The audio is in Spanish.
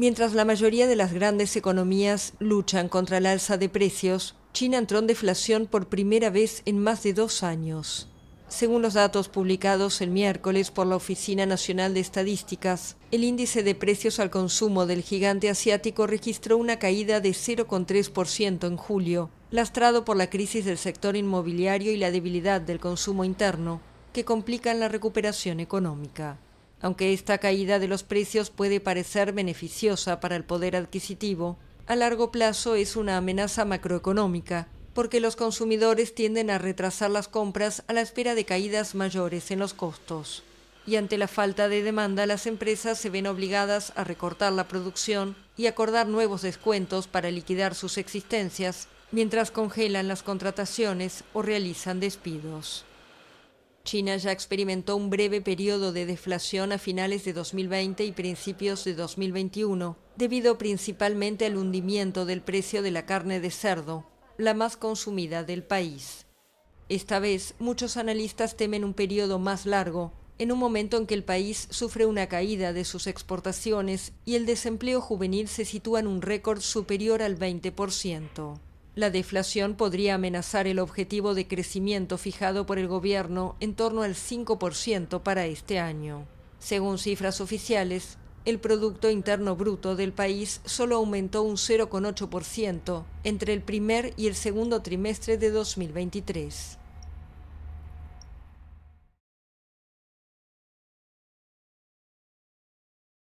Mientras la mayoría de las grandes economías luchan contra el alza de precios, China entró en deflación por primera vez en más de dos años. Según los datos publicados el miércoles por la Oficina Nacional de Estadísticas, el índice de precios al consumo del gigante asiático registró una caída de 0,3% en julio, lastrado por la crisis del sector inmobiliario y la debilidad del consumo interno, que complican la recuperación económica. Aunque esta caída de los precios puede parecer beneficiosa para el poder adquisitivo, a largo plazo es una amenaza macroeconómica, porque los consumidores tienden a retrasar las compras a la espera de caídas mayores en los costos. Y ante la falta de demanda, las empresas se ven obligadas a recortar la producción y acordar nuevos descuentos para liquidar sus existencias, mientras congelan las contrataciones o realizan despidos. China ya experimentó un breve periodo de deflación a finales de 2020 y principios de 2021, debido principalmente al hundimiento del precio de la carne de cerdo, la más consumida del país. Esta vez, muchos analistas temen un periodo más largo, en un momento en que el país sufre una caída de sus exportaciones y el desempleo juvenil se sitúa en un récord superior al 20%. La deflación podría amenazar el objetivo de crecimiento fijado por el gobierno en torno al 5% para este año. Según cifras oficiales, el Producto Interno Bruto del país solo aumentó un 0,8% entre el primer y el segundo trimestre de 2023.